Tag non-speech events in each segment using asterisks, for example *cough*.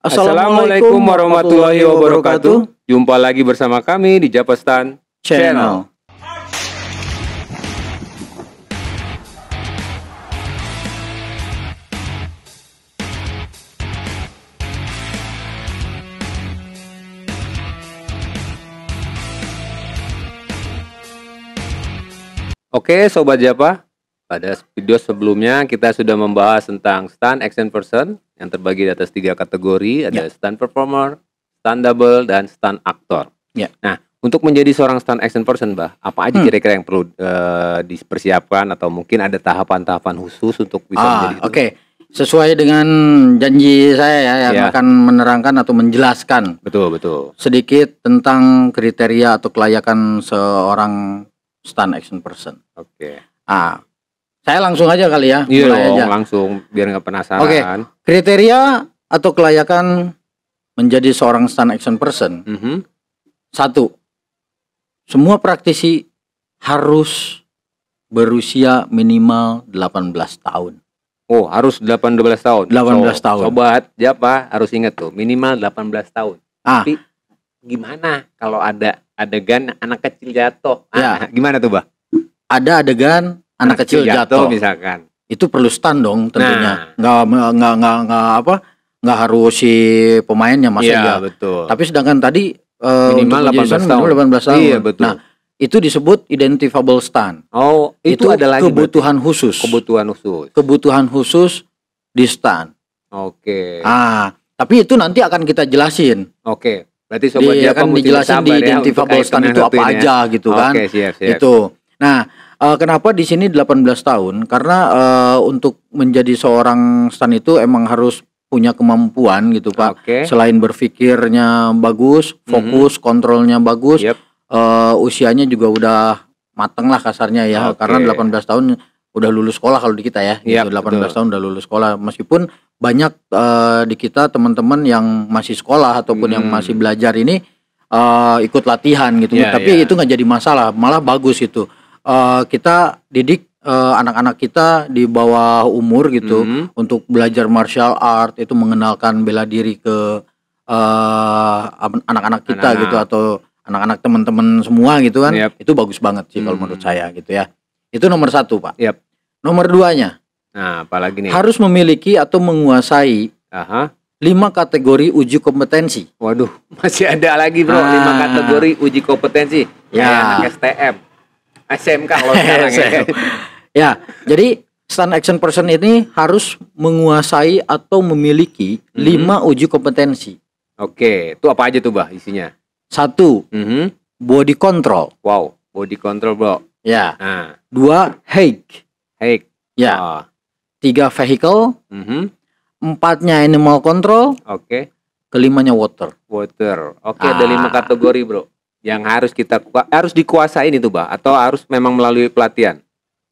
Assalamualaikum warahmatullahi wabarakatuh. Jumpa lagi bersama kami di Japastan Channel. Oke, sobat Japa, pada video sebelumnya kita sudah membahas tentang stand action person yang terbagi di atas tiga kategori ada yeah. stand performer, stand double dan stand aktor. Yeah. Nah untuk menjadi seorang stand action person, bah, apa aja hmm. kira-kira hmm. yang perlu uh, dipersiapkan atau mungkin ada tahapan-tahapan khusus untuk bisa ah, menjadi? Gitu? Oke, okay. sesuai dengan janji saya ya yang yeah. akan menerangkan atau menjelaskan. Betul betul. Sedikit tentang kriteria atau kelayakan seorang stand action person. Oke. Okay. Ah, saya langsung aja kali ya. Iya dong, aja. langsung biar nggak penasaran. Okay. Kriteria atau kelayakan menjadi seorang stand action person. Mm -hmm. Satu, semua praktisi harus berusia minimal 18 tahun. Oh, harus 18 tahun. 18 so, tahun. Sobat, siapa ya, harus ingat tuh, minimal 18 tahun. Ah. Tapi gimana kalau ada adegan anak kecil jatuh? Ah, ya. Ah, gimana tuh, Bah? Ada adegan anak kecil jatuh, misalkan itu perlu stand dong tentunya nah. nggak nggak nggak nggak apa nggak harus si pemainnya masih iya, ya, betul tapi sedangkan tadi eh, minimal minimal belas tahun delapan 18 tahun iya, betul. nah itu disebut identifiable stand oh itu, itu adalah kebutuhan berarti. khusus kebutuhan khusus kebutuhan khusus di stand oke okay. ah tapi itu nanti akan kita jelasin oke okay. berarti sobat di, akan dijelasin di ya identifiable ya, stand itu apa ya. aja gitu okay, kan siap, siap. itu nah Uh, kenapa di sini 18 tahun? Karena uh, untuk menjadi seorang stan itu emang harus punya kemampuan gitu pak. Okay. Selain berpikirnya bagus, mhm. fokus, mm -hmm. kontrolnya bagus, yep. uh, usianya juga udah mateng lah kasarnya ya. Okay. Karena 18 tahun udah lulus sekolah kalau di kita ya. Gitu, yep, gitu, 18 betul. tahun udah lulus sekolah. Meskipun banyak uh, di kita teman-teman yang masih sekolah ataupun mm. yang hmm. masih belajar ini uh, ikut latihan gitu. Yeah, Tapi yeah. itu nggak jadi masalah, malah bagus itu uh, kita didik eh, anak-anak uh, kita di bawah umur gitu mm. untuk belajar martial art itu mengenalkan bela diri ke eh, anak-anak uh, kita anak -anak. gitu atau anak-anak teman-teman semua gitu kan yep. itu bagus banget sih mm. kalau hmm. menurut saya gitu ya itu nomor satu pak yep. nomor duanya nah apalagi nih harus memiliki atau menguasai Aha. lima kategori uji kompetensi waduh *laughs* masih ada lagi bro nah. lima kategori uji kompetensi ya STM SMK kalau *laughs* sekarang ya. ya, jadi stand action person ini harus menguasai atau memiliki mm -hmm. lima uji kompetensi. Oke, itu apa aja tuh bah isinya? Satu, mm -hmm. body control. Wow, body control bro. Ya. Nah. Dua, hike. Hike. Ya. Oh. Tiga, vehicle. Mm -hmm. Empatnya animal control. Oke. Okay. Kelimanya water. Water. Oke, okay, ah. ada lima kategori bro yang harus kita harus dikuasain itu, Bah, atau harus memang melalui pelatihan?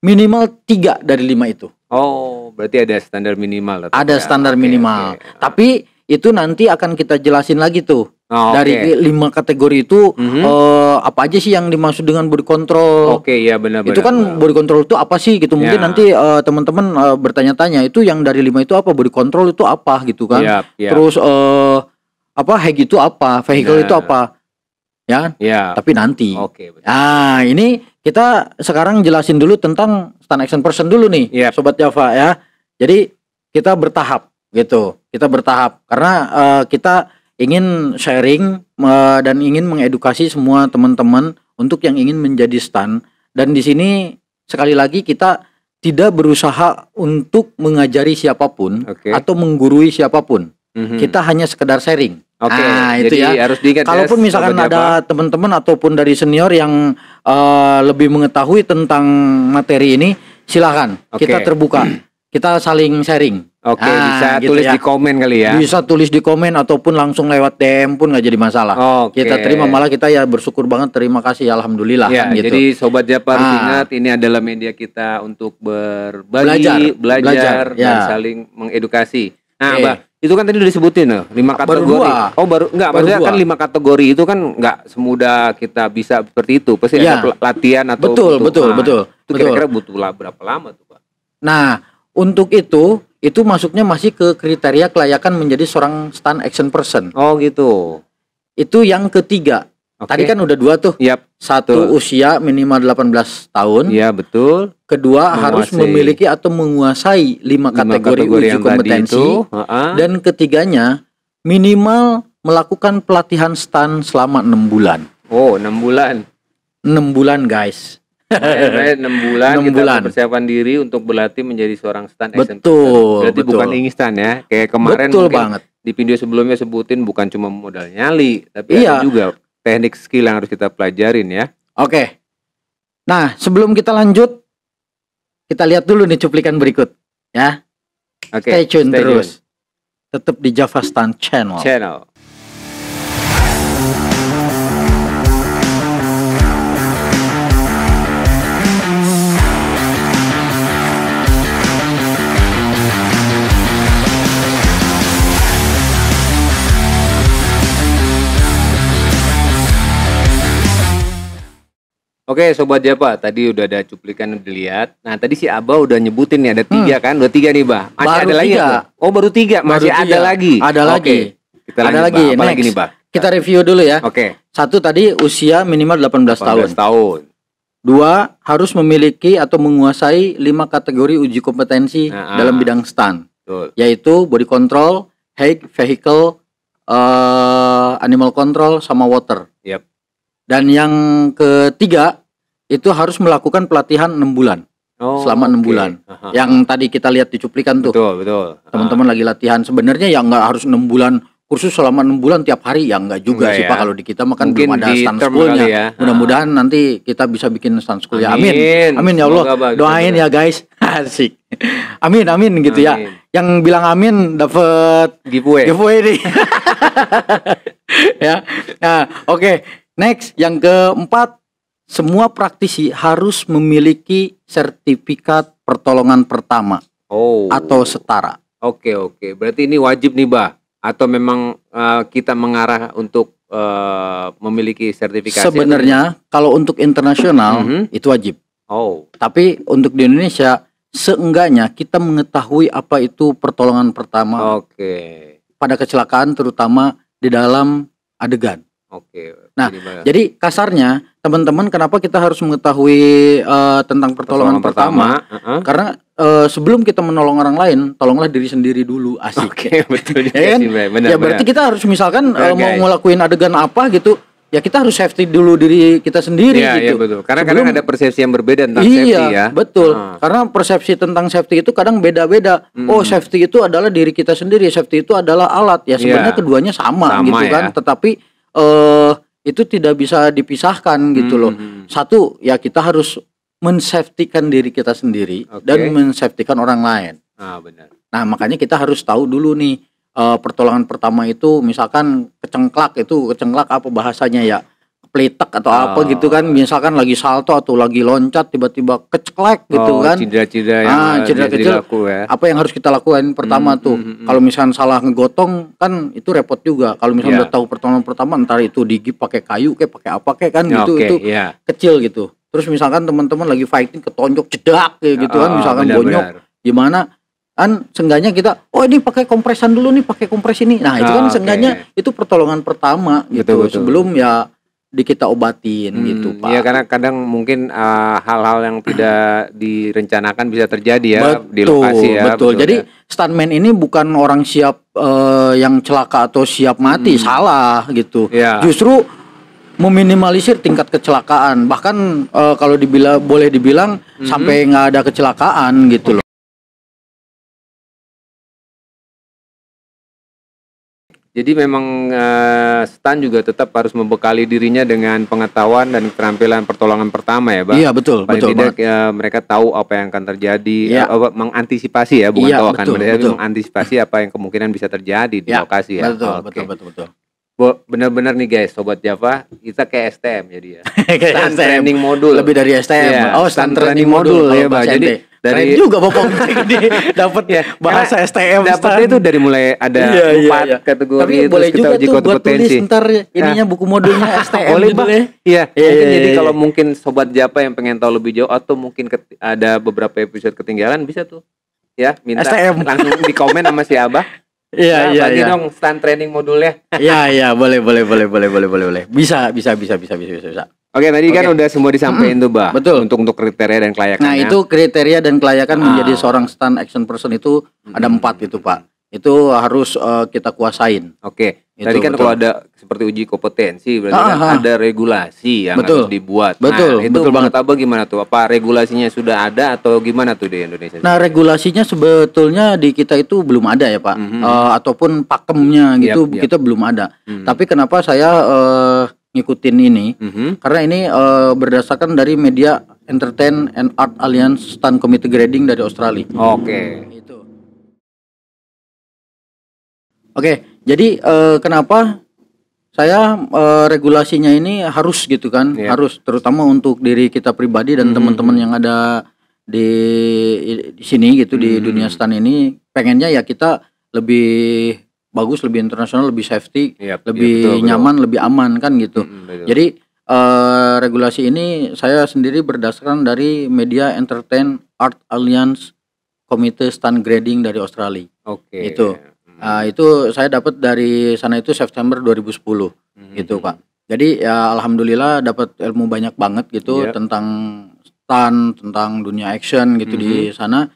Minimal tiga dari lima itu. Oh, berarti ada standar minimal. Ada ya? standar okay, minimal. Okay, Tapi itu nanti akan kita jelasin lagi tuh. Oh, dari lima kategori itu mm-hmm. uh, apa aja sih yang dimaksud dengan body control? Oke, okay, ya benar benar. Itu kan benar. body control itu apa sih gitu? Mungkin ya. nanti uh, teman-teman uh, bertanya-tanya itu yang dari lima itu apa? Body control itu apa gitu kan? Yep, yep. Terus uh, apa hag itu apa? Vehicle nah. itu apa? ya kan? Ya. Tapi nanti. Oke. Okay, ya, nah, ini kita sekarang jelasin dulu tentang stand action person dulu nih, yep. sobat Java ya. Jadi kita bertahap gitu. Kita bertahap karena uh, kita ingin sharing uh, dan ingin mengedukasi semua teman-teman untuk yang ingin menjadi stand dan di sini sekali lagi kita tidak berusaha untuk mengajari siapapun okay. atau menggurui siapapun. Mm -hmm. Kita hanya sekedar sharing. Oke, okay, nah, jadi itu ya. harus diingat. Ya, Kalaupun ya, misalkan ada teman-teman ataupun dari senior yang uh, lebih mengetahui tentang materi ini, silahkan. Okay. Kita terbuka, kita saling sharing. Oke, okay, nah, bisa gitu tulis ya. di komen kali ya. Bisa tulis di komen ataupun langsung lewat DM pun nggak jadi masalah. Okay. Kita terima malah kita ya bersyukur banget, terima kasih, alhamdulillah. Ya, kan, gitu. Jadi sobat Jepang nah, ingat ini adalah media kita untuk berbagi, belajar, belajar, belajar dan ya. saling mengedukasi. Nah, okay. Bah, itu kan tadi udah disebutin loh, lima kategori. Baru Oh, baru enggak, baru maksudnya kan dua. kan lima kategori itu kan enggak semudah kita bisa seperti itu. Pasti ya. ada iya. latihan atau Betul, betul, nah, betul. Itu kira-kira butuh berapa lama tuh, Pak? Nah, untuk itu itu masuknya masih ke kriteria kelayakan menjadi seorang stand action person. Oh, gitu. Itu yang ketiga. Okay. Tadi kan udah dua tuh. Yap. Satu betul. usia minimal 18 tahun. Iya, betul. Kedua menguasai. harus memiliki atau menguasai lima kategori, kategori uji kompetensi. uh -huh. Dan ketiganya minimal melakukan pelatihan stand selama enam bulan. Oh, enam bulan. Enam bulan, guys. Eh, enam bulan Enam kita bulan. persiapan diri untuk berlatih menjadi seorang stand Betul. betul berarti betul. bukan stand ya kayak kemarin betul banget di video sebelumnya sebutin bukan cuma modal nyali tapi iya. ada juga teknik skill yang harus kita pelajarin ya. Oke. Nah, sebelum kita lanjut, kita lihat dulu nih cuplikan berikut ya. Oke. Stay tune stay terus. Tetap di Java Stand Channel. Channel. Oke sobat Japa, tadi udah ada cuplikan dilihat. Nah tadi si Aba udah nyebutin nih ada hmm. tiga hmm. kan, udah tiga nih bah. Masih baru ada lagi. Tiga. Oh baru tiga, masih tiga. ada lagi. Ada okay. lagi. Kita ada lagi. Apa lagi nih bah? Kita review dulu ya. Oke. Okay. Satu tadi usia minimal 18, 18 tahun. tahun. Dua harus memiliki atau menguasai lima kategori uji kompetensi nah, dalam bidang STAN, yaitu body control, height, vehicle, uh, animal control, sama water. Yep. Dan yang ketiga itu harus melakukan pelatihan enam bulan. Oh, selama enam okay. bulan. Aha. Yang tadi kita lihat di cuplikan tuh. Betul, betul. Teman-teman lagi latihan sebenarnya ya nggak harus enam bulan kursus selama enam bulan tiap hari ya nggak juga enggak sih ya. Pak kalau di kita makan belum ada stand Ya. Mudah-mudahan nanti kita bisa bikin stand school ya. Amin. Amin, amin ya Allah. Semoga Doain ya, ya guys. *laughs* Asik. Amin amin gitu ya. amin. ya. Yang bilang amin dapat giveaway. Giveaway nih. *laughs* ya. Nah, oke. Okay. Next yang keempat semua praktisi harus memiliki sertifikat pertolongan pertama oh. atau setara. Oke okay, oke, okay. berarti ini wajib nih bah? Atau memang uh, kita mengarah untuk uh, memiliki sertifikasi? Sebenarnya atau? kalau untuk internasional mm -hmm. itu wajib. Oh. Tapi untuk di Indonesia seenggaknya kita mengetahui apa itu pertolongan pertama. Oke. Okay. Pada kecelakaan terutama di dalam adegan. Oke. Nah, jadi, kasarnya teman-teman kenapa kita harus mengetahui uh, tentang pertolongan, pertolongan pertama? pertama uh -huh. Karena uh, sebelum kita menolong orang lain, tolonglah diri sendiri dulu. Asik. Oke, *laughs* betul ya, kan? benar, Ya berarti kita harus misalkan uh, mau ngelakuin adegan apa gitu, ya kita harus safety dulu diri kita sendiri ya, ya gitu. Iya betul. Karena Sebelum, kadang ada persepsi yang berbeda tentang iya, safety ya. Iya betul. Karena persepsi tentang safety itu kadang beda-beda. Hmm. Oh safety itu adalah diri kita sendiri, safety itu adalah alat ya. Sebenarnya yeah. keduanya sama, sama gitu kan. ya. kan. Tetapi eh itu tidak bisa dipisahkan gitu loh. Hmm, hmm, hmm. Satu ya kita harus mensafetikan diri kita sendiri okay. dan mensafetikan orang lain. Ah benar. Nah makanya kita harus tahu dulu nih uh, pertolongan pertama itu misalkan kecengklak itu kecengklak apa bahasanya ya pelitek atau oh. apa gitu kan misalkan lagi salto atau lagi loncat tiba-tiba keceklek gitu oh, kan cedera-cedera yang ah, eh, cedera kecil dilaku, ya. apa yang harus kita lakukan pertama hmm, hmm, tuh hmm, hmm. kalau misalkan salah ngegotong kan itu repot juga kalau misalkan yeah. udah tahu pertolongan pertama entar itu digi pakai kayu kayak pakai apa kayak kan gitu okay, itu yeah. kecil gitu terus misalkan teman-teman lagi fighting ketonjok jedak kayak gitu kan, oh, kan misalkan benar, bonyok benar. gimana kan sengganya kita oh ini pakai kompresan dulu nih pakai kompres ini nah itu kan oh, kan okay. sengganya itu pertolongan pertama gitu betul, betul. sebelum ya di kita obatin hmm, gitu pak. Iya karena kadang mungkin ah, hal-hal uh, yang *clears throat* tidak direncanakan bisa terjadi ya betul, di lokasi ya. Betul. betul Jadi ya. stuntman ini bukan orang siap uh, yang celaka atau siap mati hmm. salah gitu. Ya. Justru meminimalisir tingkat kecelakaan. Bahkan uh, kalau dibilang boleh dibilang hmm. sampai nggak ada kecelakaan gitu loh. Jadi memang uh, Stan juga tetap harus membekali dirinya dengan pengetahuan dan keterampilan pertolongan pertama ya, Bang. Iya, betul, Paling betul tidak ya, mereka tahu apa yang akan terjadi, ya. uh, mengantisipasi ya, bukan ya, tahu akan terjadi, mengantisipasi apa yang kemungkinan bisa terjadi di ya, lokasi ya. betul, okay. betul, betul, betul bener-bener nih guys sobat Java kita kayak STM jadi ya stand *laughs* STM. training modul lebih dari STM yeah. oh stand, stand training, training modul, ya pak jadi dari Keren juga bopong *laughs* dapat ya, bahasa STM dapat itu dari mulai ada iya, iya empat iya, iya. kategori tapi boleh kita juga tuh buat potensi. tulis ntar nah. ininya buku modulnya STM *laughs* boleh pak gitu ya. iya, iya, iya mungkin jadi kalau mungkin sobat Java yang pengen tahu lebih jauh atau mungkin ada beberapa episode ketinggalan bisa tuh ya minta STM. langsung di komen sama si Abah Iya, ya, iya, iya. dong stand training modulnya. *laughs* Iya, iya, boleh, boleh, boleh, boleh, boleh, boleh, boleh. Bisa, bisa, bisa, bisa, bisa, bisa, bisa. Oke, tadi kan Oke. kan udah semua disampaikan mm -hmm. tuh, Bah. Betul. Untuk untuk kriteria dan kelayakan. Nah, itu kriteria dan kelayakan ah. menjadi seorang stand action person itu ada hmm. empat itu, Pak itu harus uh, kita kuasain. Oke. Okay. Tadi kan betul. kalau ada seperti uji kompetensi berarti kan ada regulasi yang betul. harus dibuat. Nah, betul. Nah, itu betul banget. gimana tuh? Apa regulasinya sudah ada atau gimana tuh di Indonesia? Nah, regulasinya sebetulnya di kita itu belum ada ya, Pak. Mm -hmm. uh, ataupun pakemnya gitu yep, yep. kita belum ada. Mm -hmm. Tapi kenapa saya uh, ngikutin ini? Mm -hmm. Karena ini uh, berdasarkan dari media Entertain and Art Alliance Stand Committee Grading dari Australia. Oke. Okay. Itu Oke, jadi uh, kenapa saya uh, regulasinya ini harus gitu kan, yeah. harus terutama untuk diri kita pribadi dan mm -hmm. teman-teman yang ada di, di sini gitu mm -hmm. di dunia stand ini pengennya ya kita lebih bagus, lebih internasional, lebih safety, yep, iya, iya, lebih yep, betul, nyaman, lebih aman kan gitu. Mm, betul. Jadi uh, regulasi ini saya sendiri berdasarkan dari media Entertain Art Alliance Komite Stand Grading dari Australia. Oke. Okay. Itu. Uh, itu saya dapat dari sana itu September 2010 hmm. gitu Pak. Jadi ya alhamdulillah dapat ilmu banyak banget gitu yeah. tentang stunt, tentang dunia action gitu mm -hmm. di sana.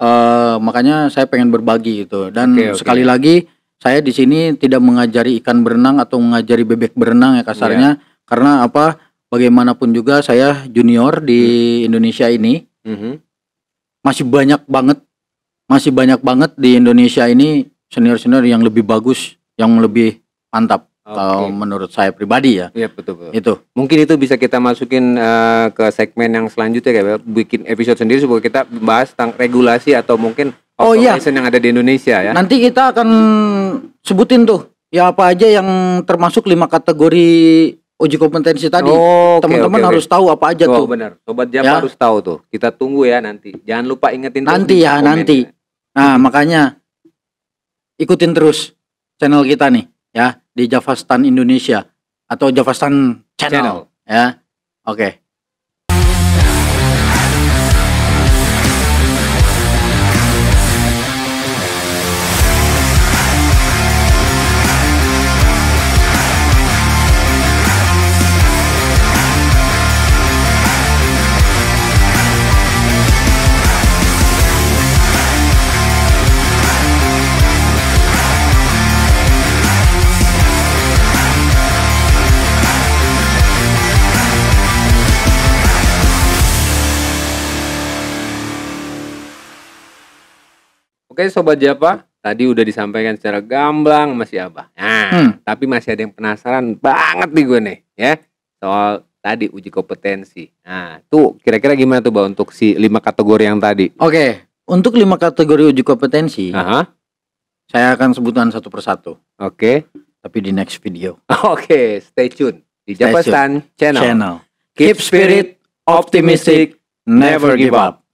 Uh, makanya saya pengen berbagi gitu dan okay, okay. sekali lagi saya di sini tidak mengajari ikan berenang atau mengajari bebek berenang ya kasarnya yeah. karena apa bagaimanapun juga saya junior di Indonesia ini mm -hmm. masih banyak banget masih banyak banget di Indonesia ini senior-senior yang lebih bagus, yang lebih mantap. Okay. Kalau menurut saya pribadi ya. Iya betul, betul. Itu. Mungkin itu bisa kita masukin uh, ke segmen yang selanjutnya kayak bikin episode sendiri supaya kita bahas tentang regulasi atau mungkin oh, iya. yang ada di Indonesia ya. Nanti kita akan sebutin tuh ya apa aja yang termasuk lima kategori uji kompetensi tadi. Oh, Teman-teman okay, harus tahu apa aja oh, tuh. benar. Sobat Java ya. harus tahu tuh. Kita tunggu ya nanti. Jangan lupa ingetin Nanti ya, nanti. Ya. Nah, makanya ikutin terus channel kita nih ya di Javastan Indonesia atau Javastan Channel, Channel. ya. Oke. Okay. Oke Sobat Japa, tadi udah disampaikan secara gamblang masih Abah. Nah, hmm. tapi masih ada yang penasaran banget nih gue nih ya soal tadi uji kompetensi. Nah, tuh kira-kira gimana tuh Bah untuk si lima kategori yang tadi? Oke, untuk lima kategori uji kompetensi, uh saya akan sebutkan satu persatu. Oke. Tapi di next video. *laughs* Oke, stay tune di Japastan Channel. Channel. Keep spirit optimistic, never give up.